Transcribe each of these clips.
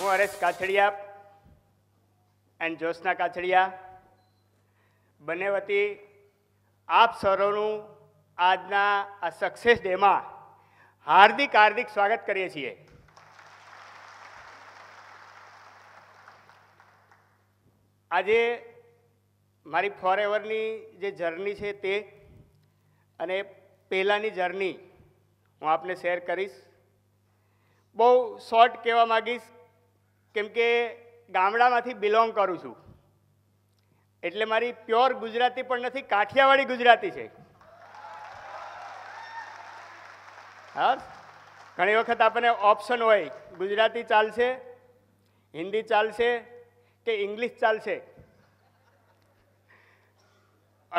હું હરેશ કાછડિયા એન્ડ જોશના કાછડિયા બંને વતી આપ સરોનું આજના આ સક્સેસ ડેમાં હાર્દિક હાર્દિક સ્વાગત કરીએ છીએ આજે મારી ફોરએવરની જે જર્ની છે તે અને પહેલાંની જર્ની હું આપને શેર કરીશ બહુ શોર્ટ કહેવા માગીશ કેમ કે ગામડામાંથી બિલોંગ કરું છું એટલે મારી પ્યોર ગુજરાતી પણ નથી કાઠિયાવાડી ગુજરાતી છે હા ઘણી વખત આપણને ઓપ્શન હોય ગુજરાતી ચાલશે હિન્દી ચાલશે કે ઇંગ્લિશ ચાલશે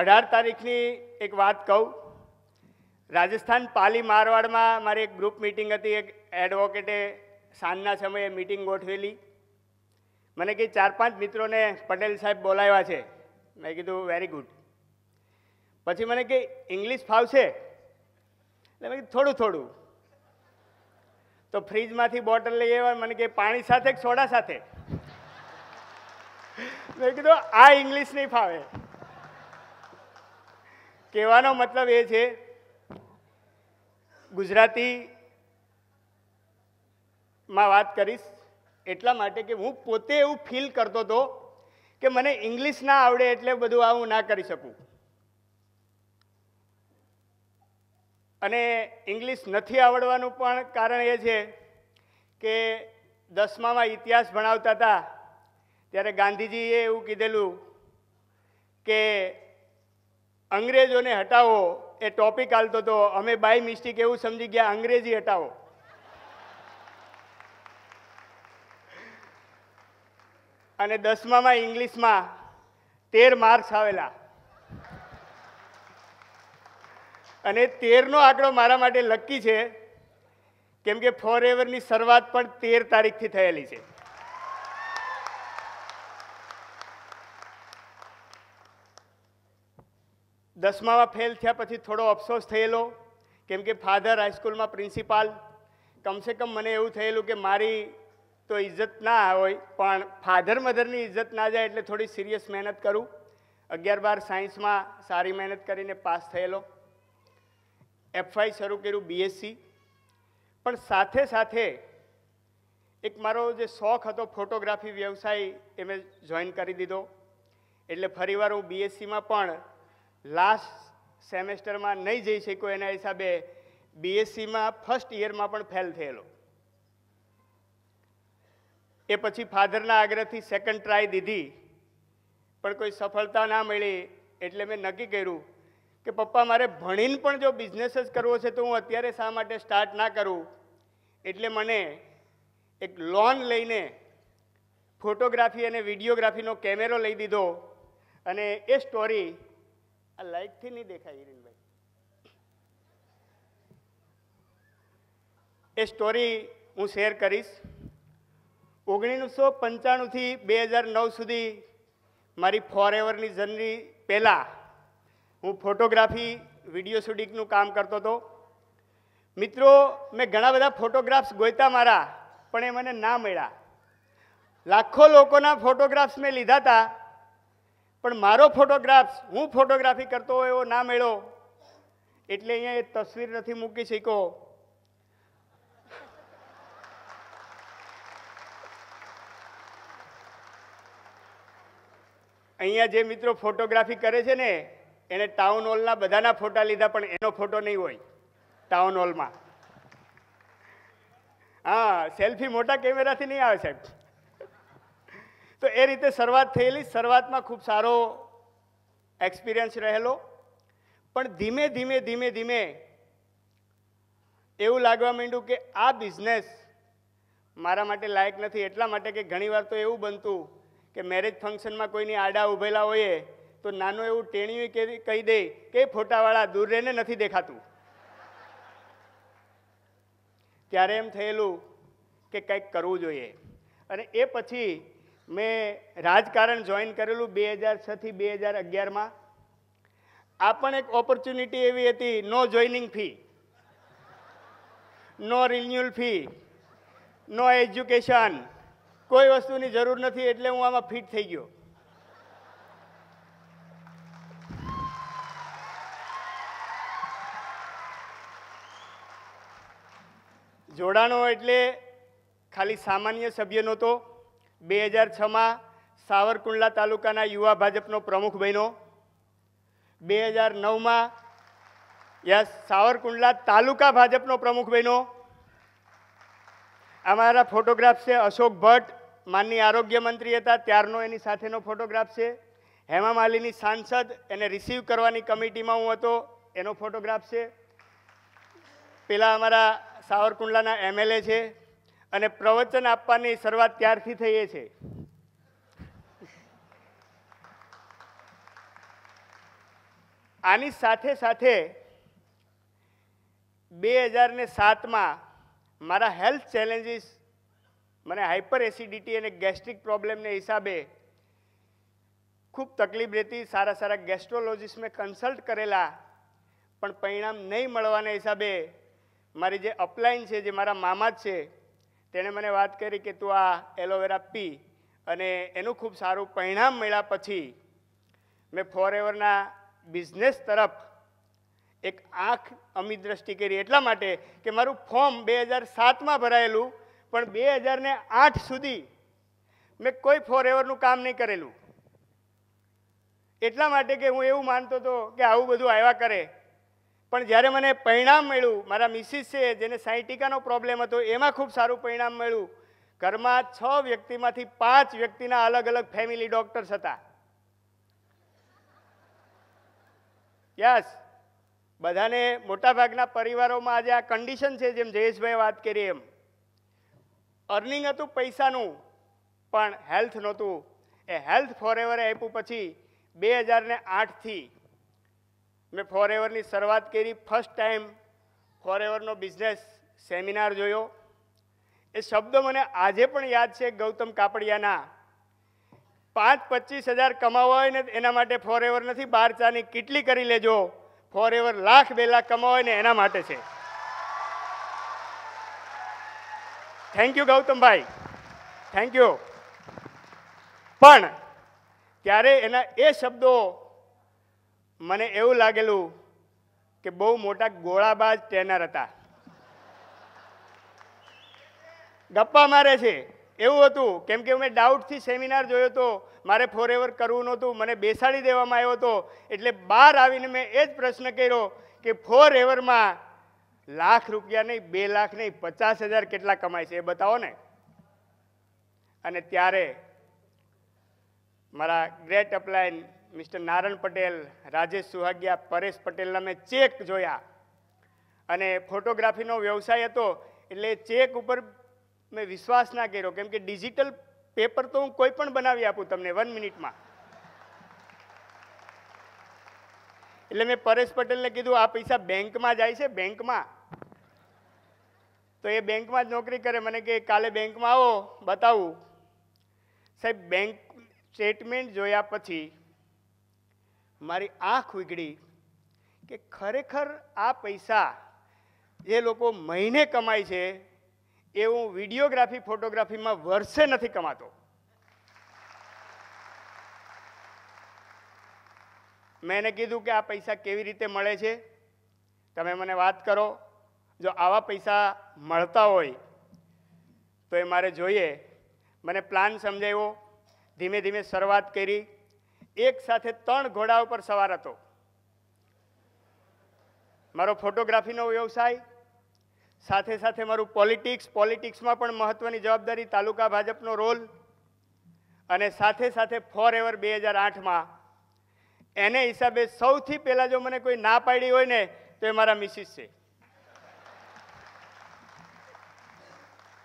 અઢાર તારીખની એક વાત કહું રાજસ્થાન પાલી મારવાડમાં મારી એક ગ્રુપ મિટિંગ હતી એક એડવોકેટે સાંજના સમયે મિટિંગ ગોઠવેલી મને કે ચાર પાંચ મિત્રોને પટેલ સાહેબ બોલાવ્યા છે મેં કીધું વેરી ગુડ પછી મને કે ઇંગ્લિશ ફાવશે એટલે મેં કીધું થોડું થોડું તો ફ્રીજમાંથી બોટલ લઈ આવ્યા મને કે પાણી સાથે કે સોડા સાથે મેં કીધું આ ઇંગ્લિશ નહીં ફાવે કહેવાનો મતલબ એ છે ગુજરાતી માં વાત કરીશ એટલા માટે કે હું પોતે એવું ફીલ કરતો હતો કે મને ઇંગ્લિશ ના આવડે એટલે બધું આ હું ના કરી શકું અને ઇંગ્લિશ નથી આવડવાનું પણ કારણ એ છે કે દસમામાં ઇતિહાસ ભણાવતા હતા ત્યારે ગાંધીજીએ એવું કીધેલું કે અંગ્રેજોને હટાવો એ ટોપિક હાલતો હતો અમે બાય મિસ્ટેક એવું સમજી ગયા અંગ્રેજી હટાવો અને દસમામાં ઇંગ્લિશમાં તેર માર્ક્સ આવેલા અને તેરનો આંકડો મારા માટે લકી છે કેમ કે ફોર એવરની શરૂઆત પણ તેર તારીખથી થયેલી છે દસમામાં ફેલ થયા પછી થોડો અફસોસ થયેલો કેમ કે ફાધર હાઈસ્કૂલમાં પ્રિન્સિપાલ કમસે કમ મને એવું થયેલું કે મારી તો ઇજ્જત ના હોય પણ ફાધર મધરની ઇજ્જત ના જાય એટલે થોડી સિરિયસ મહેનત કરું અગિયાર બાર સાયન્સમાં સારી મહેનત કરીને પાસ થયેલો એફઆઈ શરૂ કર્યું બીએસસી પણ સાથે સાથે એક મારો જે શોખ હતો ફોટોગ્રાફી વ્યવસાય એ મેં જોઈન કરી દીધો એટલે ફરીવાર હું બીએસસીમાં પણ લાસ્ટ સેમેસ્ટરમાં નહીં જઈ શક્યો એના હિસાબે બીએસસીમાં ફર્સ્ટ યરમાં પણ ફેલ થયેલો એ પછી ફાધરના આગ્રહથી સેકન્ડ ટ્રાય દીધી પણ કોઈ સફળતા ના મળી એટલે મેં નક્કી કર્યું કે પપ્પા મારે ભણીને પણ જો બિઝનેસ જ કરવો છે તો હું અત્યારે શા માટે સ્ટાર્ટ ના કરું એટલે મને એક લોન લઈને ફોટોગ્રાફી અને વિડીયોગ્રાફીનો કેમેરો લઈ દીધો અને એ સ્ટોરી આ લાઇટથી નહીં દેખાય હિરેનભાઈ એ સ્ટોરી હું શેર કરીશ ઓગણીસો પંચાણુંથી બે હજાર નવ સુધી મારી ફોરએવરની જર્ની પહેલાં હું ફોટોગ્રાફી વિડીયો શૂટિંગનું કામ કરતો હતો મિત્રો મેં ઘણા બધા ફોટોગ્રાફ્સ ગોતા મારા પણ એ મને ના મળ્યા લાખો લોકોના ફોટોગ્રાફ્સ મેં લીધા હતા પણ મારો ફોટોગ્રાફ્સ હું ફોટોગ્રાફી કરતો એવો ના મળ્યો એટલે અહીંયા એ તસવીર નથી મૂકી શક્યો અહીંયા જે મિત્રો ફોટોગ્રાફી કરે છે ને એણે ટાઉન હોલના બધાના ફોટા લીધા પણ એનો ફોટો નહીં હોય ટાઉન હોલમાં હા સેલ્ફી મોટા કેમેરાથી નહીં આવે સાહેબ તો એ રીતે શરૂઆત થયેલી શરૂઆતમાં ખૂબ સારો એક્સપિરિયન્સ રહેલો પણ ધીમે ધીમે ધીમે ધીમે એવું લાગવા માંડ્યું કે આ બિઝનેસ મારા માટે લાયક નથી એટલા માટે કે ઘણીવાર તો એવું બનતું કે મેરેજ ફંક્શનમાં કોઈની આડા ઉભેલા હોઈએ તો નાનું એવું ટેણિયું કે કહી દે કે ફોટાવાળા દૂર રહીને નથી દેખાતું ત્યારે એમ થયેલું કે કંઈક કરવું જોઈએ અને એ પછી મેં રાજકારણ જોઈન કરેલું બે હજાર છથી બે હજાર અગિયારમાં આ પણ એક ઓપોર્ચ્યુનિટી એવી હતી no joining fee no renewal fee no education કોઈ વસ્તુની જરૂર નથી એટલે હું આમાં ફિટ થઈ ગયો જોડાણો એટલે ખાલી સામાન્ય સભ્ય નહોતો બે હજાર છમાં સાવરકુંડલા તાલુકાના યુવા ભાજપનો પ્રમુખ બન્યો બે હજાર નવમાં યસ સાવરકુંડલા તાલુકા ભાજપનો પ્રમુખ બન્યો અમારા ફોટોગ્રાફ છે અશોક ભટ્ટ માનની આરોગ્ય મંત્રી હતા ત્યારનો એની સાથેનો ફોટોગ્રાફ છે હેમા માલિની સાંસદ એને રિસીવ કરવાની કમિટીમાં હું હતો એનો ફોટોગ્રાફ છે પેલા અમારા સાવરકુંડલાના એમએલએ છે અને પ્રવચન આપવાની શરૂઆત ત્યારથી થઈએ છે આની સાથે સાથે બે હજાર ને સાતમાં મારા હેલ્થ ચેલેન્જીસ મને હાઇપર એસિડિટી અને ગેસ્ટ્રિક પ્રોબ્લેમને હિસાબે ખૂબ તકલીફ રહેતી સારા સારા ગેસ્ટ્રોલોજીસ્ટ મેં કન્સલ્ટ કરેલા પણ પરિણામ નહીં મળવાના હિસાબે મારી જે અપલાઈન છે જે મારા મામા જ છે તેણે મને વાત કરી કે તું આ એલોવેરા પી અને એનું ખૂબ સારું પરિણામ મળ્યા પછી મેં ફોરએવરના બિઝનેસ તરફ એક આંખ અમી દ્રષ્ટિ કરી એટલા માટે કે મારું ફોર્મ બે હજાર સાતમાં ભરાયેલું પણ બે હજાર ને આઠ સુધી મેં કોઈ ફોરએવરનું કામ નહીં કરેલું એટલા માટે કે હું એવું માનતો હતો કે આવું બધું આવ્યા કરે પણ જ્યારે મને પરિણામ મળ્યું મારા મિસિસ છે જેને સાયન્ટિકાનો પ્રોબ્લેમ હતો એમાં ખૂબ સારું પરિણામ મળ્યું ઘરમાં છ વ્યક્તિમાંથી પાંચ વ્યક્તિના અલગ અલગ ફેમિલી ડોક્ટર્સ હતા યસ બધાને મોટાભાગના પરિવારોમાં આજે આ કન્ડિશન છે જેમ જયેશભાઈ વાત કરી એમ અર્નિંગ હતું પૈસાનું પણ હેલ્થ નહોતું એ હેલ્થ ફોરેવરે આપ્યું પછી બે હજારને આઠથી મેં ફોરએવરની શરૂઆત કરી ફર્સ્ટ ટાઈમ ફોરએવરનો બિઝનેસ સેમિનાર જોયો એ શબ્દો મને આજે પણ યાદ છે ગૌતમ કાપડિયાના પાંચ પચીસ હજાર કમાવા હોય ને એના માટે ફોરએવર નથી બાર ચાની કેટલી કરી લેજો ફોરએવર લાખ બે લાખ કમાવા હોય ને એના માટે છે thank you Gautambhai thank you પણ ત્યારે એના એ શબ્દો મને એવું લાગેલું કે બહુ મોટા ગોળાબાજ ટ્રેનર હતા ગપ્પા મારે છે એવું હતું કેમ કે મેં ડાઉટથી સેમિનાર જોયો હતો મારે ફોરએવર કરવું નહોતું મને બેસાડી દેવામાં આવ્યો હતો એટલે બહાર આવીને મેં એ જ પ્રશ્ન કર્યો કે ફોર એવરમાં લાખ રૂપિયા નહીં બે લાખ નહીં પચાસ હજાર કેટલા કમાય છે એ બતાવો ને અને ત્યારે મારા great upline mister Naran Patel Rajesh Suhagiya Paresh પટેલના મેં ચેક જોયા અને ફોટોગ્રાફીનો વ્યવસાય હતો એટલે ચેક ઉપર મેં વિશ્વાસ ના કર્યો કેમ કે ડિજિટલ પેપર તો હું કોઈ પણ બનાવી આપું તમને વન મિનિટમાં એટલે મેં પરેશ પટેલને કીધું આ પૈસા બેંકમાં જાય છે બેંકમાં તો એ બેંકમાં જ નોકરી કરે મને કે કાલે બેંકમાં આવો બતાવું સાહેબ બેંક સ્ટેટમેન્ટ જોયા પછી મારી આંખ ઉગડી કે ખરેખર આ પૈસા જે લોકો મહિને કમાય છે એ હું વિડીયોગ્રાફી ફોટોગ્રાફીમાં વર્ષે નથી કમાતો મેં એને કીધું કે આ પૈસા કેવી રીતે મળે છે તમે મને વાત કરો જો આવા પૈસા મળતા હોય તો એ મારે જોઈએ મને પ્લાન સમજાવ્યો ધીમે ધીમે શરૂઆત કરી એક સાથે ત્રણ ઘોડા ઉપર સવાર હતો મારો ફોટોગ્રાફીનો વ્યવસાય સાથે સાથે મારું પોલિટિક્સ પોલિટિક્સમાં પણ મહત્ત્વની જવાબદારી તાલુકા ભાજપનો રોલ અને સાથે સાથે ફોર એવર બે હજાર આઠમાં એને હિસાબે સૌથી પહેલાં જો મને કોઈ ના પાડી હોય ને તો એ મારા મિસિસ છે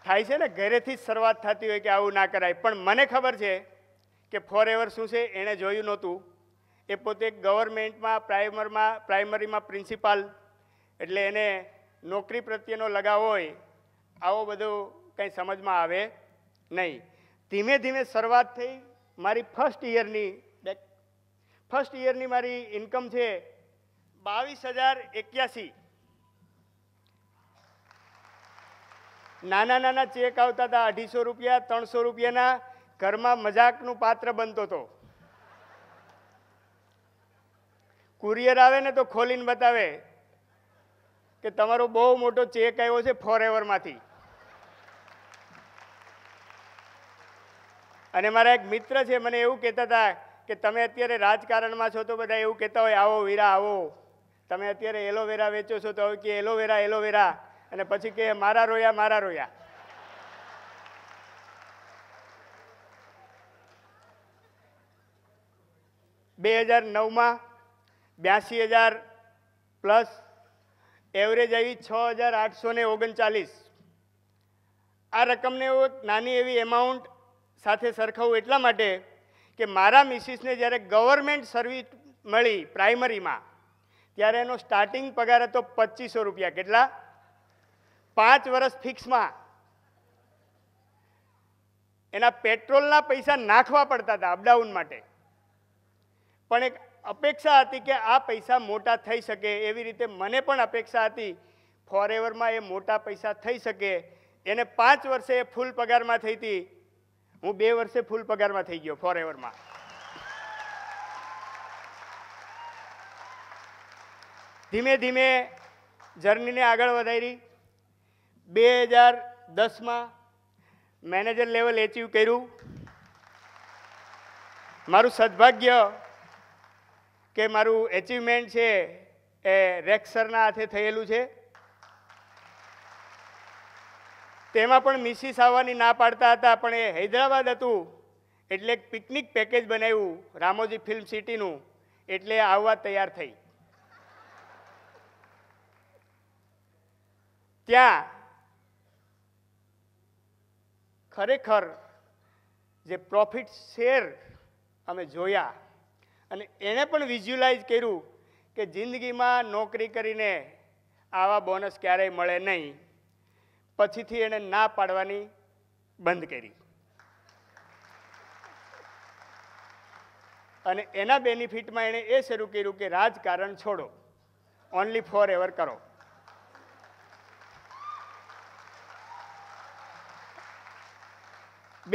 થાય છે ને ઘરેથી જ શરૂઆત થતી હોય કે આવું ના કરાય પણ મને ખબર છે કે ફોર એવર શું છે એણે જોયું નહોતું એ પોતે ગવર્મેન્ટમાં પ્રાઇમરમાં પ્રાઇમરીમાં પ્રિન્સિપાલ એટલે એને નોકરી પ્રત્યેનો લગાવ હોય આવો બધું કંઈ સમજમાં આવે નહીં ધીમે ધીમે શરૂઆત થઈ મારી ફર્સ્ટ ઇયરની ફર્સ્ટ ઇયરની મારી ઇન્કમ છે બાવીસ હજાર એક્યાસી નાના નાના ચેક આવતા હતા અઢીસો રૂપિયા ત્રણસો રૂપિયાના ઘરમાં મજાકનું પાત્ર બનતો હતો કુરિયર આવે ને તો ખોલીને બતાવે કે તમારો બહુ મોટો ચેક આવ્યો છે ફોરેવરમાંથી અને મારા એક મિત્ર છે મને એવું કહેતા હતા કે તમે અત્યારે રાજકારણમાં છો તો બધા એવું કહેતા હોય આવો વીરા આવો તમે અત્યારે એલોવેરા વેચો છો તો કે એલોવેરા એલોવેરા અને પછી કે મારા રોયા મારા રોયા બે હજાર નવમાં બ્યાસી હજાર પ્લસ એવરેજ આવી છ હજાર આઠસો ને ઓગણચાલીસ આ રકમને હું નાની એવી એમાઉન્ટ સાથે સરખાવું એટલા માટે કે મારા મિસિસને જ્યારે ગવર્મેન્ટ સર્વિસ મળી પ્રાઇમરીમાં ત્યારે એનો સ્ટાર્ટિંગ પગાર હતો પચીસો રૂપિયા કેટલા પાંચ વર્ષ ફિક્સમાં એના પેટ્રોલના પૈસા નાખવા પડતા હતા અપડાઉન માટે પણ એક અપેક્ષા હતી કે આ પૈસા મોટા થઈ શકે એવી રીતે મને પણ અપેક્ષા હતી ફોરએવરમાં એ મોટા પૈસા થઈ શકે એને પાંચ વર્ષે એ ફૂલ પગારમાં થઈ હતી હું બે વર્ષે ફૂલ પગારમાં થઈ ગયો ફોરએવરમાં ધીમે ધીમે જર્નીને આગળ વધારી બે હજાર દસમાં મેનેજર લેવલ એચીવ કર્યું મારું સદભાગ્ય કે મારું એચિવમેન્ટ છે એ રેક્સરના હાથે થયેલું છે તેમાં પણ મિસિસ આવવાની ના પાડતા હતા પણ એ હૈદરાબાદ હતું એટલે એક પિકનિક પેકેજ બનાવ્યું રામોજી ફિલ્મ સિટીનું એટલે આવવા તૈયાર થઈ ત્યાં ખરેખર જે પ્રોફિટ શેર અમે જોયા અને એણે પણ વિઝ્યુલાઇઝ કર્યું કે જિંદગીમાં નોકરી કરીને આવા બોનસ ક્યારેય મળે નહીં પછીથી એણે ના પાડવાની બંધ કરી અને એના બેનિફિટમાં એણે એ શરૂ કર્યું કે રાજકારણ છોડો ઓનલી ફોર એવર કરો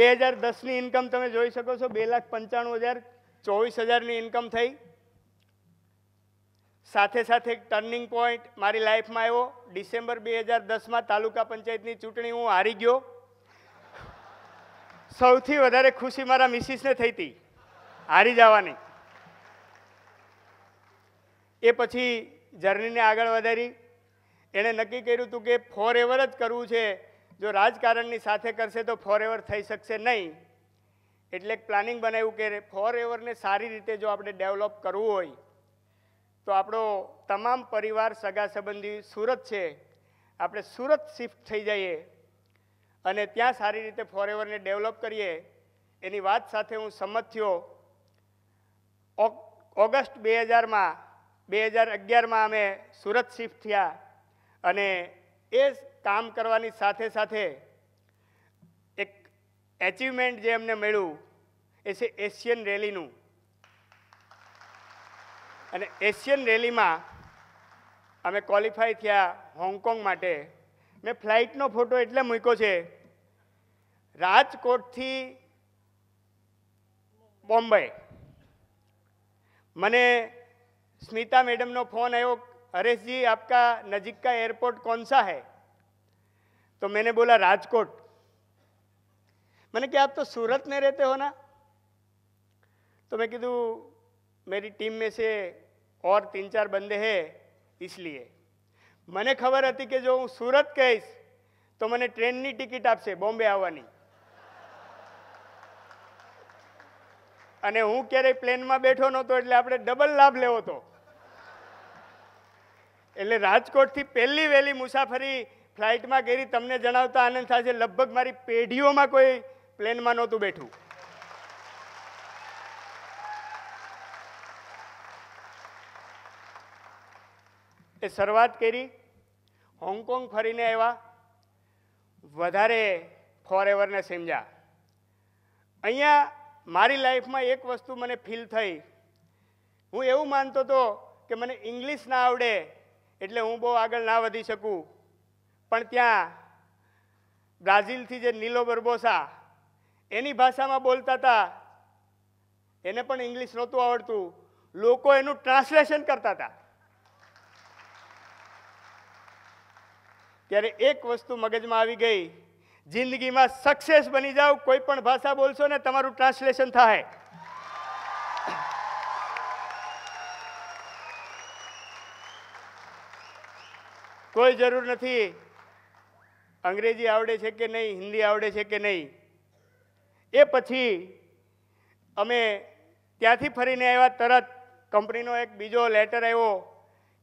બે હજાર દસની ઇન્કમ તમે જોઈ શકો છો બે લાખ પંચાણું હજાર ચોવીસ હજારની ઇન્કમ થઈ સાથે સાથે એક ટર્નિંગ પોઈન્ટ મારી લાઈફમાં આવ્યો ડિસેમ્બર બે હજાર દસમાં તાલુકા પંચાયતની ચૂંટણી હું હારી ગયો સૌથી વધારે ખુશી મારા મિસિસને થઈ હતી હારી જવાની એ પછી જર્નીને આગળ વધારી એણે નક્કી કર્યું હતું કે ફોર એવર જ કરવું છે જો રાજકારણની સાથે કરશે તો ફોરએવર થઈ શકશે નહીં એટલે પ્લાનિંગ બનાવ્યું કે ફોરએવરને સારી રીતે જો આપણે ડેવલપ કરવું હોય તો આપણો તમામ પરિવાર સગા સંબંધી સુરત છે આપણે સુરત શિફ્ટ થઈ જઈએ અને ત્યાં સારી રીતે ફોરએવરને ડેવલપ કરીએ એની વાત સાથે હું સંમત થયો ઓગસ્ટ બે હજારમાં બે હજાર અગિયારમાં અમે સુરત શિફ્ટ થયા અને એ કામ કરવાની સાથે સાથે એક એચિવમેન્ટ જે અમને મળ્યું એ છે એશિયન રેલીનું અને એશિયન રેલીમાં અમે ક્વોલિફાય થયા હોંગકોંગ માટે મેં ફ્લાઇટનો ફોટો એટલે મૂક્યો છે રાજકોટથી બોમ્બે મને સ્મિતા મેડમનો ફોન આવ્યો હરેશજી આપકા નજીક કા એરપોર્ટ કોણ સા હૈ તો મેને બોલા રાજકોટ મને कहा આપ તો सूरत में रहते हो ना तो मैं किधू मेरी टीम में से और तीन चार बंदे हैं इसलिए મને ખબર હતી કે જો હું સુરત કહીશ તો મને ટ્રેનની ટિકિટ આપશે બોમ્બે આવવાની અને હું ક્યારેય પ્લેનમાં બેઠો નહોતો એટલે આપણે ડબલ લાભ લેવો હતો એટલે રાજકોટથી પહેલી વહેલી મુસાફરી ફ્લાઇટમાં ગયેલી તમને જણાવતા આનંદ થાય છે લગભગ મારી પેઢીઓમાં કોઈ પ્લેનમાં નહોતું બેઠું એ શરૂઆત કરી હોંગકોંગ ફરીને આવ્યા વધારે ફોરએવરને સમજ્યા અહીંયા મારી લાઈફમાં એક વસ્તુ મને ફીલ થઈ હું એવું માનતો હતો કે મને ઇંગ્લિશ ના આવડે એટલે હું બહુ આગળ ના વધી શકું પણ ત્યાં બ્રાઝિલથી જે નીલો બરબોસા એની ભાષામાં બોલતા હતા એને પણ ઇંગ્લિશ નહોતું આવડતું લોકો એનું ટ્રાન્સલેશન કરતા હતા ત્યારે એક વસ્તુ મગજમાં આવી ગઈ જિંદગીમાં સક્સેસ બની જાઓ કોઈ પણ ભાષા બોલશો ને તમારું ટ્રાન્સલેશન થાય કોઈ જરૂર નથી અંગ્રેજી આવડે છે કે નહીં હિન્દી આવડે છે કે નહીં એ પછી અમે ત્યાંથી ફરીને આવ્યા તરત કંપનીનો એક બીજો લેટર આવ્યો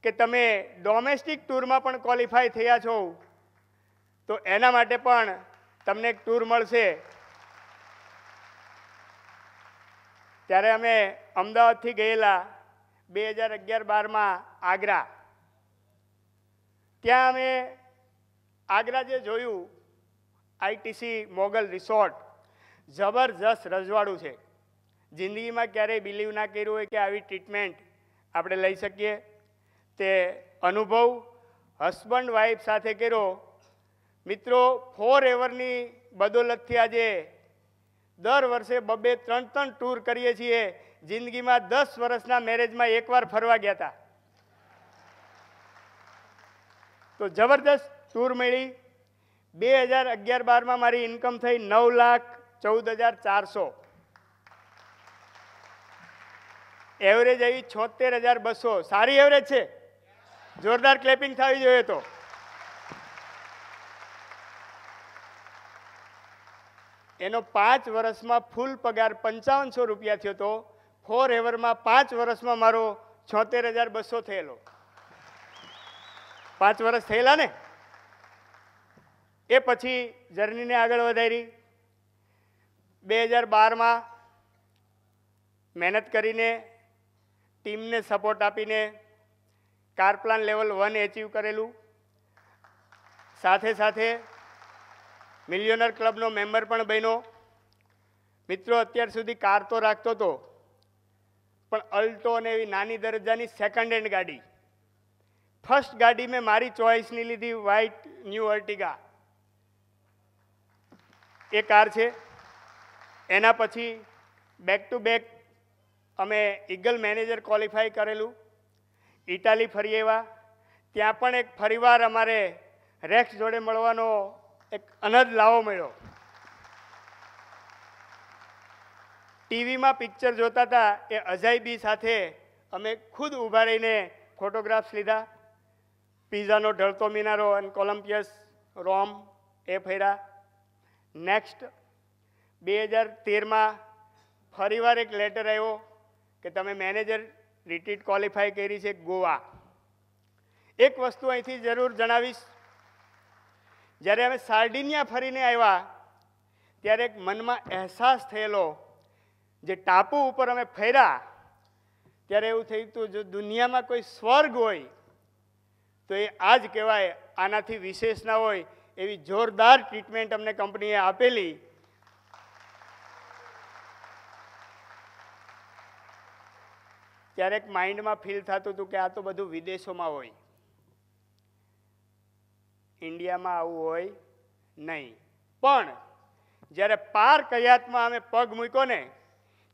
કે તમે ડોમેસ્ટિક ટૂરમાં પણ ક્વોલિફાય થયા છો તો એના માટે પણ તમને એક ટૂર મળશે ત્યારે અમે અમદાવાદથી ગયેલા બે હજાર અગિયાર બારમાં આગ્રા ત્યાં અમે આગ્રા જે જોયું આઈટીસી મોગલ રિસોર્ટ જબરજસ્ત રજવાડું છે જિંદગીમાં ક્યારેય બિલીવ ના કર્યું હોય કે આવી ટ્રીટમેન્ટ આપણે લઈ શકીએ તે અનુભવ હસબન્ડ વાઈફ સાથે કર્યો મિત્રો ફોર એવરની બદોલતથી આજે દર વર્ષે બબે ત્રણ ત્રણ ટૂર કરીએ છીએ જિંદગીમાં દસ વર્ષના મેરેજમાં એકવાર ફરવા ગયા હતા તો જબરદસ્ત ટૂર મળી બે હજાર અગિયાર બારમાં મારી ઇન્કમ થઈ નવ લાખ ચૌદ હજાર ચારસો એવરેજ આવી છોતેર હજાર બસો સારી એવરેજ છે જોરદાર ક્લેપિંગ થવી જોઈએ તો એનો પાંચ વર્ષમાં ફૂલ પગાર પંચાવનસો રૂપિયા થયો હતો ફોર એવરમાં પાંચ વર્ષમાં મારો છોતેર હજાર બસો થયેલો પાંચ વર્ષ થયેલા ને એ પછી જર્નીને આગળ વધારી બે હજાર બારમાં મહેનત કરીને ટીમને સપોર્ટ આપીને car plan level one achieve કરેલું સાથે સાથે મિલિયનર ક્લબનો મેમ્બર પણ બન્યો મિત્રો અત્યાર સુધી કાર તો રાખતો હતો પણ અલ્ટો અને એવી નાની દરજ્જાની સેકન્ડ હેન્ડ ગાડી ફર્સ્ટ ગાડી મેં મારી ચોઈસની લીધી વ્હાઇટ ન્યૂ અર્ટિગા એ કાર છે એના પછી બેક ટુ બેક અમે ઈગલ મેનેજર ક્વોલિફાય કરેલું ઇટાલી ફરી એવા ત્યાં પણ એક ફરીવાર અમારે રેક્સ જોડે મળવાનો એક અનદ લાવો મળ્યો ટીવીમાં પિક્ચર જોતા હતા એ અજય બી સાથે અમે ખુદ ઊભા રહીને ફોટોગ્રાફ્સ લીધા પીઝાનો ઢળતો મિનારો અને કોલમ્પિયસ રોમ એ ફર્યા નેક્સ્ટ બે હજાર તેરમાં ફરીવાર એક લેટર આવ્યો કે તમે મેનેજર રિટીટ ક્વોલિફાય કરી છે ગોવા એક વસ્તુ અહીંથી જરૂર જણાવીશ જ્યારે અમે સાર્ડિનિયા ફરીને આવ્યા ત્યારે એક મનમાં અહેસાસ થયેલો જે ટાપુ ઉપર અમે ફેર્યા ત્યારે એવું થયું હતું જો દુનિયામાં કોઈ સ્વર્ગ હોય તો એ આ જ કહેવાય આનાથી વિશેષ ના હોય એવી જોરદાર ટ્રીટમેન્ટ અમને કંપનીએ આપેલી ક્યારેક માઇન્ડમાં ફીલ થતું હતું કે આ તો બધું વિદેશોમાં હોય ઇન્ડિયામાં આવું હોય નહીં પણ જ્યારે પાર કયાતમાં અમે પગ મૂક્યો ને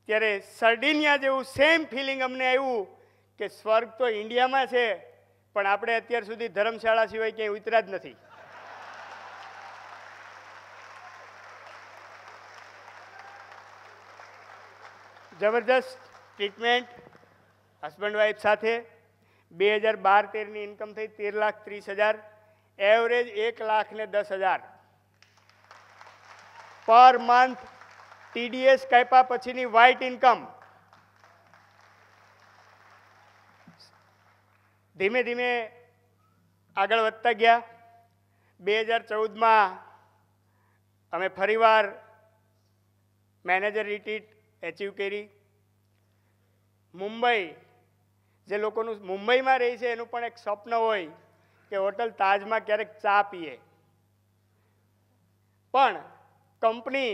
ત્યારે સર્ડિનિયા જેવું સેમ ફિલિંગ અમને આવ્યું કે સ્વર્ગ તો ઇન્ડિયામાં છે પણ આપણે અત્યાર સુધી ધર્મશાળા સિવાય ક્યાંય ઉતર્યા જ નથી જબરદસ્ત ટ્રીટમેન્ટ હસબન્ડ વાઈફ સાથે બે હજાર બાર તેરની ઇન્કમ થઈ તેર લાખ ત્રીસ હજાર એવરેજ એક લાખ ને દસ હજાર પર મંથ ટીડીએસ કાપ્યા પછીની વ્હાઇટ ઇન્કમ ધીમે ધીમે આગળ વધતા ગયા બે હજાર ચૌદમાં અમે ફરીવાર મેનેજર રિટીટ એચિવ કરી મુંબઈ જે લોકોનું મુંબઈમાં રહે છે એનું પણ એક સ્વપ્ન હોય કે હોટલ તાજમાં ક્યારેક ચા પીએ પણ કંપની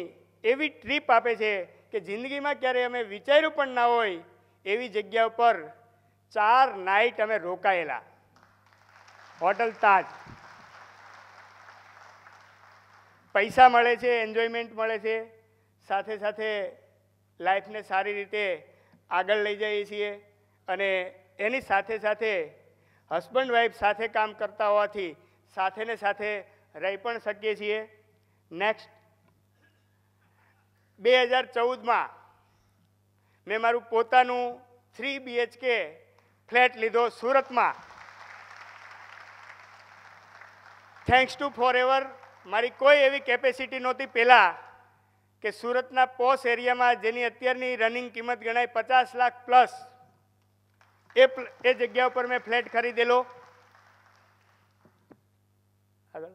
એવી ટ્રીપ આપે છે કે જિંદગીમાં ક્યારેય અમે વિચાર્યું પણ ના હોય એવી જગ્યા ઉપર ચાર નાઇટ અમે રોકાયેલા હોટલ તાજ પૈસા મળે છે એન્જોયમેન્ટ મળે છે સાથે સાથે લાઈફને સારી રીતે આગળ લઈ જઈએ છીએ અને એની સાથે સાથે હસબન્ડ વાઈફ સાથે કામ કરતા હોવાથી સાથે ને સાથે રહી પણ શકીએ છીએ નેક્સ્ટ બે હજાર ચૌદમાં મેં મારું પોતાનું થ્રી બીએચકે ફ્લેટ લીધો સુરતમાં થેન્ક્સ ટુ ફોર એવર મારી કોઈ એવી કેપેસિટી નહોતી પહેલાં કે સુરતના પોસ એરિયામાં જેની અત્યારની રનિંગ કિંમત ગણાય પચાસ લાખ પ્લસ એ એ જગ્યા ઉપર મેં ફ્લેટ ખરીદેલો આગળ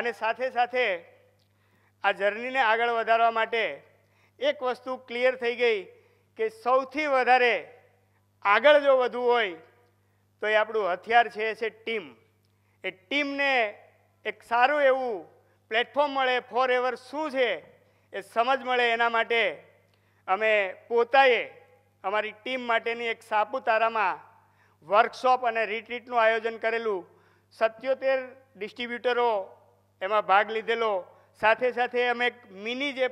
અને સાથે સાથે આ જર્નીને આગળ વધારવા માટે એક વસ્તુ ક્લિયર થઈ ગઈ કે સૌથી વધારે આગળ જો વધવું હોય તો એ આપણું હથિયાર છે એ છે ટીમ એ ટીમને એક સારું એવું પ્લેટફોર્મ મળે ફોર એવર શું છે એ સમજ મળે એના માટે અમે પોતાએ અમારી ટીમ માટેની એક સાપુતારામાં વર્કશોપ અને રિટ્રીટનું આયોજન કરેલું સત્યોતેર ડિસ્ટ્રીબ્યુટરો એમાં ભાગ લીધેલો સાથે સાથે અમે એક મિની જે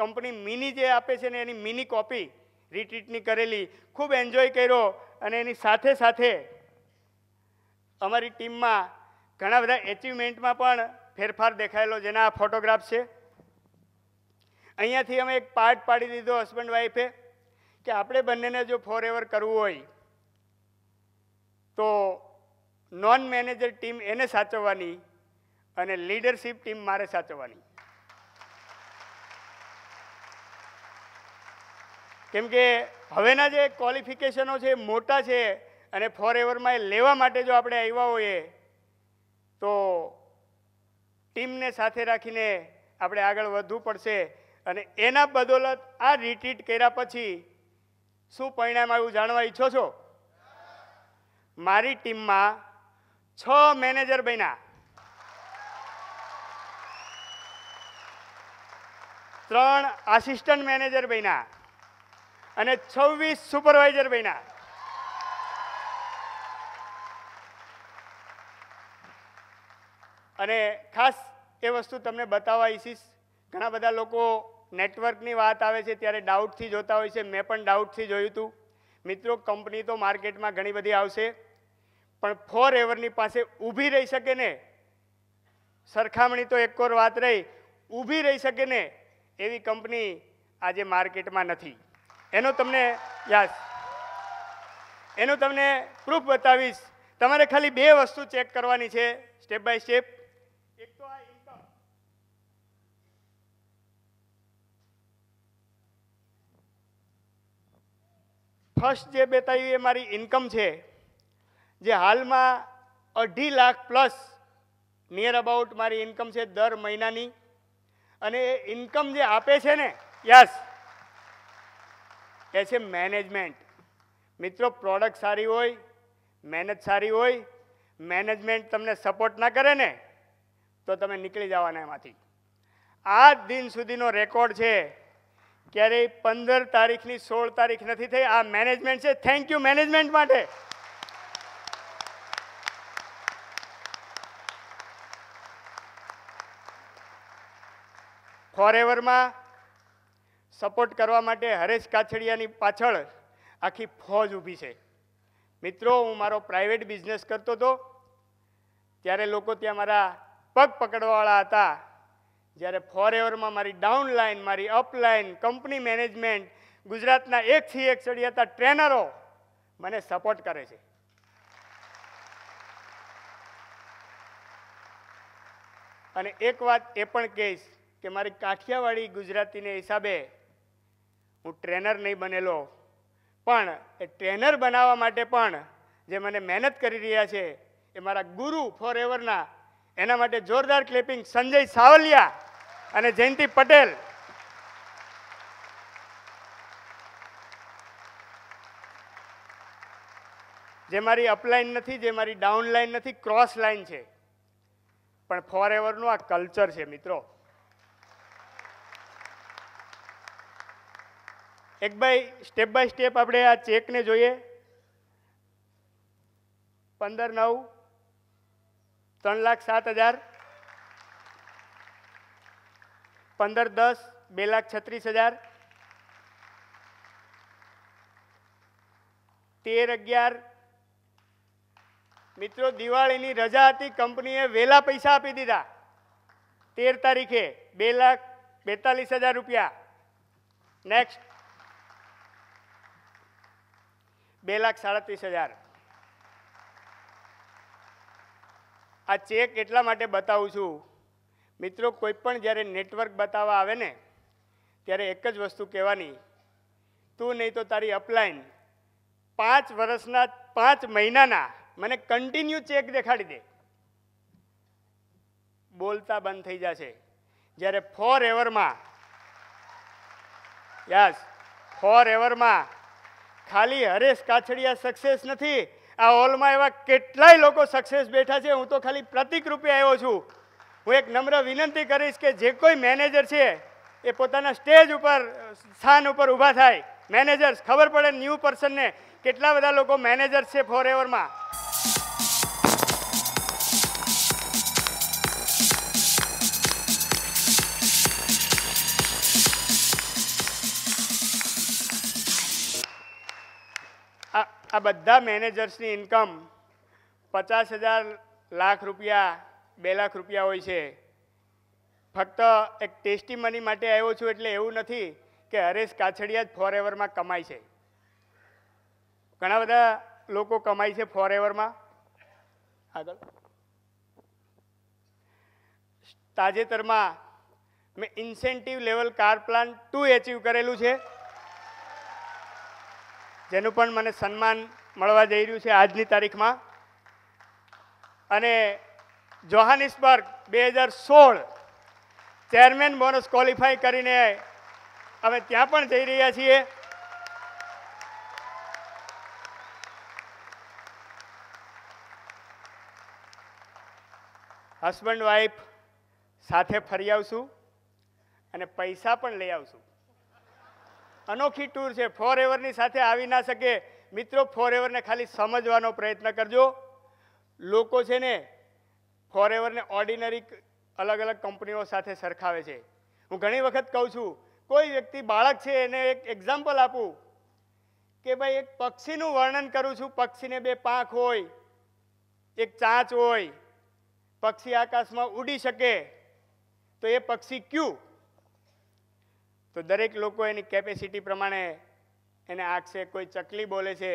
કંપની મિની જે આપે છે ને એની મિની કોપી રિટ્રીટની કરેલી ખૂબ એન્જોય કર્યો અને એની સાથે સાથે અમારી ટીમમાં ઘણા બધા એચિવમેન્ટમાં પણ ફેરફાર દેખાયેલો જેના આ ફોટોગ્રાફ છે અહીંયાથી અમે એક પાર્ટ પાડી દીધો હસબન્ડ વાઈફે કે આપણે બંનેને જો ફોર એવર કરવું હોય તો નોન મેનેજર ટીમ એને સાચવવાની અને લીડરશિપ ટીમ મારે સાચવવાની કેમ કે હવેના જે ક્વોલિફિકેશનો છે મોટા છે અને ફોર એવરમાં એ લેવા માટે જો આપણે આવ્યા હોઈએ તો ટીમને સાથે રાખીને આપણે આગળ વધવું પડશે અને એના બદોલત આ રિટ્રીટ કર્યા પછી શું પરિણામ આવ્યું જાણવા ઈચ્છો છો મારી ટીમમાં છ મેનેજર બન્યા ત્રણ આસિસ્ટન્ટ મેનેજર બન્યા અને છવ્વીસ સુપરવાઇઝર બન્યા અને ખાસ એ વસ્તુ તમને બતાવવા ઈશીશ ઘણા બધા લોકો નેટવર્કની વાત આવે છે ત્યારે ડાઉટથી જોતા હોય છે મેં પણ ડાઉટથી જોયું હતું મિત્રો કંપની તો માર્કેટમાં ઘણી બધી આવશે પણ ફોર એવરની પાસે ઊભી રહી શકે ને સરખામણી તો એક વાત રહી ઊભી રહી શકે ને એવી કંપની આજે માર્કેટમાં નથી એનો તમને યસ એનું તમને પ્રૂફ બતાવીશ તમારે ખાલી બે વસ્તુ ચેક કરવાની છે સ્ટેપ બાય સ્ટેપ એક તો આ ફર્સ્ટ જે બતાવ્યું એ મારી ઇન્કમ છે જે હાલમાં અઢી લાખ પ્લસ નિયર અબાઉટ મારી ઇન્કમ છે દર મહિનાની અને એ ઇન્કમ જે આપે છે ને યસ એ છે મેનેજમેન્ટ મિત્રો પ્રોડક્ટ સારી હોય મહેનત સારી હોય મેનેજમેન્ટ તમને સપોર્ટ ના કરે ને તો તમે નીકળી જવાના એમાંથી આ દિન સુધીનો રેકોર્ડ છે ક્યારેય પંદર તારીખની સોળ તારીખ નથી થઈ આ મેનેજમેન્ટ છે થેન્ક યુ મેનેજમેન્ટ માટે ફોરેવરમાં સપોર્ટ કરવા માટે હરેશ કાછડિયાની પાછળ આખી ફોજ ઊભી છે મિત્રો હું મારો પ્રાઇવેટ બિઝનેસ કરતો હતો ત્યારે લોકો ત્યાં મારા પગ પકડવાવાળા હતા જ્યારે ફોર એવરમાં મારી ડાઉન લાઇન મારી અપલાઇન કંપની મેનેજમેન્ટ ગુજરાતના એકથી એક ચડિયાતા ટ્રેનરો મને સપોર્ટ કરે છે અને એક વાત એ પણ કહીશ કે મારી કાઠિયાવાડી ગુજરાતીને હિસાબે હું ટ્રેનર નહીં બનેલો પણ એ ટ્રેનર બનાવવા માટે પણ જે મને મહેનત કરી રહ્યા છે એ મારા ગુરુ ફોર એવરના એના માટે જોરદાર ક્લિપિંગ સંજય સાવલિયા અને જયંતિ પટેલ જે મારી અપલાઈન નથી જે મારી ડાઉન લાઈન નથી ક્રોસ લાઈન છે પણ ફોર એવરનું આ કલ્ચર છે મિત્રો એક બાય સ્ટેપ બાય સ્ટેપ આપણે આ ચેકને જોઈએ પંદર નવ ત્રણ લાખ સાત હજાર પંદર દસ બે લાખ છત્રીસ હજાર તેર અગિયાર મિત્રો દિવાળીની રજા હતી કંપનીએ વહેલા પૈસા આપી દીધા તેર તારીખે બે લાખ બેતાલીસ હજાર રૂપિયા નેક્સ્ટ બે લાખ સાડત્રીસ હજાર આ ચેક એટલા માટે બતાવું છું મિત્રો કોઈ પણ જ્યારે નેટવર્ક બતાવવા આવે ને ત્યારે એક જ વસ્તુ કહેવાની તું નહીં તો તારી અપલાઈન પાંચ વર્ષના પાંચ મહિનાના મને કન્ટિન્યુ ચેક દેખાડી દે બોલતા બંધ થઈ જશે જ્યારે ફોર એવરમાં યસ ફોર એવરમાં ખાલી હરેશ કાછડિયા સક્સેસ નથી આ હોલમાં એવા કેટલાય લોકો સક્સેસ બેઠા છે હું તો ખાલી પ્રતિક રૂપે આવ્યો છું હું એક નમ્ર વિનંતી કરીશ કે જે કોઈ મેનેજર છે એ પોતાના સ્ટેજ ઉપર સ્થાન ઉપર ઊભા થાય મેનેજર્સ ખબર પડે ન્યૂ પર્સનને કેટલા બધા લોકો મેનેજર છે ફોર એવરમાં આ બધા મેનેજર્સની ઇન્કમ પચાસ હજાર લાખ રૂપિયા બે લાખ રૂપિયા હોય છે ફક્ત એક ટેસ્ટી મની માટે આવ્યો છું એટલે એવું નથી કે હરેશ કાછડિયા જ ફોરએવરમાં કમાય છે ઘણા બધા લોકો કમાય છે ફોરએવરમાં એવરમાં આગળ તાજેતરમાં મેં incentive level car plan to achieve કરેલું છે જેનું પણ મને સન્માન મળવા જઈ રહ્યું છે આજની તારીખમાં અને જોહાનિસબર્ગ બે હજાર સોળ ચેરમેન બોનસ ક્વોલિફાય કરીને અમે ત્યાં પણ જઈ રહ્યા છીએ હસબન્ડ વાઈફ સાથે ફરી આવશું અને પૈસા પણ લઈ આવશું અનોખી ટૂર છે ફોર એવરની સાથે આવી ના શકે મિત્રો ફોર એવરને ખાલી સમજવાનો પ્રયત્ન કરજો લોકો છે ને ફોરેવરને ઓર્ડિનરી અલગ અલગ કંપનીઓ સાથે સરખાવે છે હું ઘણી વખત કહું છું કોઈ વ્યક્તિ બાળક છે એને એક એક્ઝામ્પલ આપું કે ભાઈ એક પક્ષીનું વર્ણન કરું છું પક્ષીને બે પાંખ હોય એક ચાંચ હોય પક્ષી આકાશમાં ઉડી શકે તો એ પક્ષી ક્યું તો દરેક લોકો એની કેપેસિટી પ્રમાણે એને આંકશે કોઈ ચકલી બોલે છે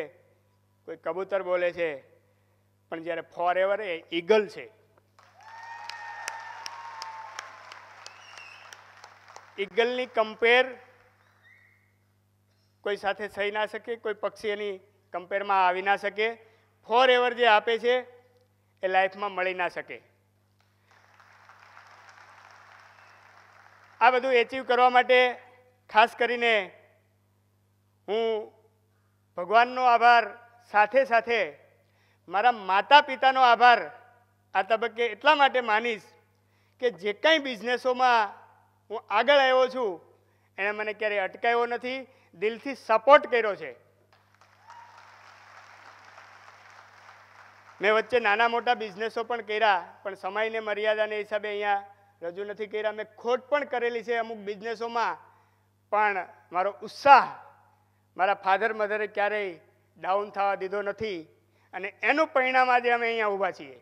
કોઈ કબૂતર બોલે છે પણ જ્યારે ફોર એ ઈગલ છે ઈગલની કમ્પેર કોઈ સાથે થઈ ના શકે કોઈ પક્ષી એની કમ્પેરમાં આવી ના શકે ફોર એવર જે આપે છે એ લાઈફમાં મળી ના શકે આ બધું એચીવ કરવા માટે ખાસ કરીને હું ભગવાનનો આભાર સાથે સાથે મારા માતા પિતાનો આભાર આ તબક્કે એટલા માટે માનીશ કે જે કાંઈ બિઝનેસોમાં હું આગળ આવ્યો છું એણે મને ક્યારેય અટકાવ્યો નથી દિલથી સપોર્ટ કર્યો છે મેં વચ્ચે નાના મોટા બિઝનેસો પણ કર્યા પણ સમયને મર્યાદાને હિસાબે અહીંયા રજૂ નથી કર્યા મેં ખોટ પણ કરેલી છે અમુક બિઝનેસોમાં પણ મારો ઉત્સાહ મારા ફાધર મધરે ક્યારેય ડાઉન થવા દીધો નથી અને એનું પરિણામ આજે અમે અહીંયા ઊભા છીએ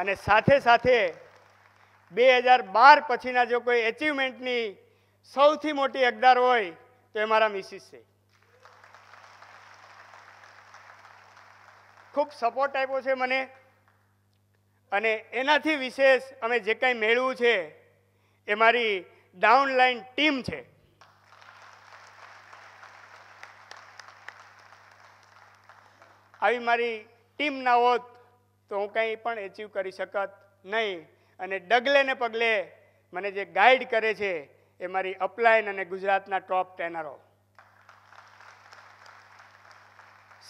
અને સાથે સાથે બે હજાર બાર પછીના જો કોઈ એચિવમેન્ટની સૌથી મોટી અકદાર હોય તો એ મારા મિસિસ છે ખૂબ સપોર્ટ આપ્યો છે મને અને એનાથી વિશેષ અમે જે કંઈ મેળવ્યું છે એ મારી ડાઉનલાઈન ટીમ છે આવી મારી ટીમ ના હોત તો હું કંઈ પણ એચીવ કરી શકત નહીં અને ડગલે ને પગલે મને જે ગાઈડ કરે છે એ મારી અપલાઈન અને ગુજરાતના ટોપ ટ્રેનરો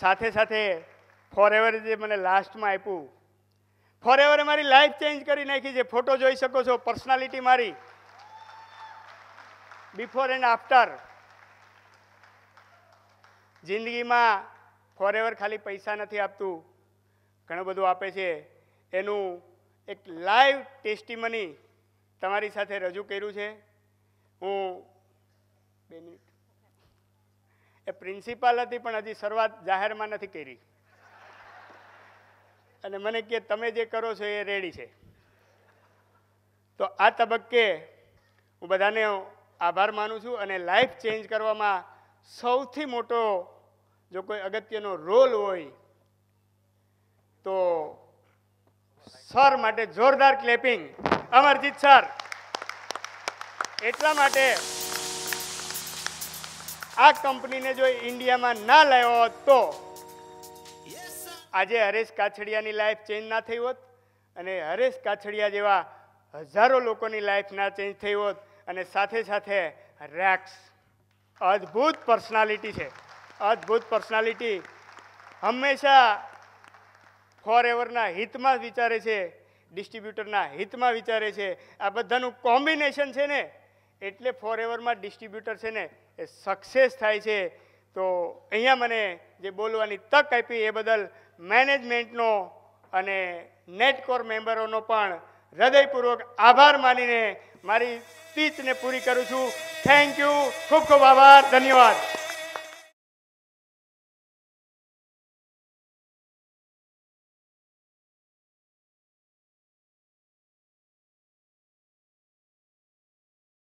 સાથે સાથે ફોરએવર જે મને લાસ્ટમાં આપ્યું ફોરએવરે મારી લાઈફ ચેન્જ કરી નાખી છે ફોટો જોઈ શકો છો પર્સનાલિટી મારી બિફોર એન્ડ આફ્ટર જિંદગીમાં ફોર એવર ખાલી પૈસા નથી આપતું ઘણું બધું આપે છે એનું એક લાઈવ ટેસ્ટીમની તમારી સાથે રજૂ કર્યું છે હું બે મિનિટ એ પ્રિન્સિપાલ હતી પણ હજી શરૂઆત જાહેરમાં નથી કરી અને મને કે તમે જે કરો છો એ રેડી છે તો આ તબક્કે હું બધાને આભાર માનું છું અને લાઈફ ચેન્જ કરવામાં સૌથી મોટો જો કોઈ અગત્યનો રોલ હોય તો સર માટે જોરદાર ક્લેપિંગ અમરજીત સર એટલા માટે આ કંપનીને જો ઇન્ડિયામાં ના લાવ્યો હોત તો આજે હરેશ કાછડિયાની લાઈફ ચેન્જ ના થઈ હોત અને હરેશ કાછડિયા જેવા હજારો લોકોની લાઈફ ના ચેન્જ થઈ હોત અને સાથે સાથે રેક્સ અદ્ભુત પર્સનાલિટી છે અદ્ભુત પર્સનાલિટી હંમેશા ફોર એવરના હિતમાં વિચારે છે ડિસ્ટ્રીબ્યુટરના હિતમાં વિચારે છે આ બધાનું કોમ્બિનેશન છે ને એટલે ફોર એવરમાં ડિસ્ટ્રીબ્યુટર છે ને એ સક્સેસ થાય છે તો અહીંયા મને જે બોલવાની તક આપી એ બદલ મેનેજમેન્ટનો અને નેટકોર મેમ્બરોનો પણ હૃદયપૂર્વક આભાર માનીને મારી સ્પીચને પૂરી કરું છું થેન્ક યુ ખૂબ ખૂબ આભાર ધન્યવાદ